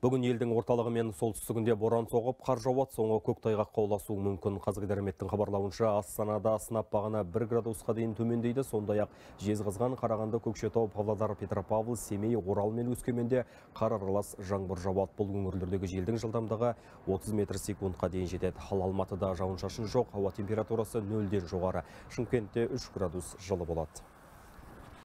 Бүгін елдің орталығы мен солтүстігінде боран соғып, қар жауат соңы көктайғақ қауласуы мүмкін. Қазгидрометтің хабарлауынша Астанада сынап бағана 1 градусқа дейін төмендейді, сондай-ақ Жезқазған, Қарағанды, Көкшетау, Павлодар, Петропавл, Семей, Орал мен Өскеменде қар аралас жаңбыр жауат. Бұл өңірлердегі желдің жылдамдығы 30 метр секундқа дейін жетеді. Ал Алматыда жауын-шашын жоқ, ауа температурасы 0-ден жоғары. Шымкентте 3 градус жылы болады.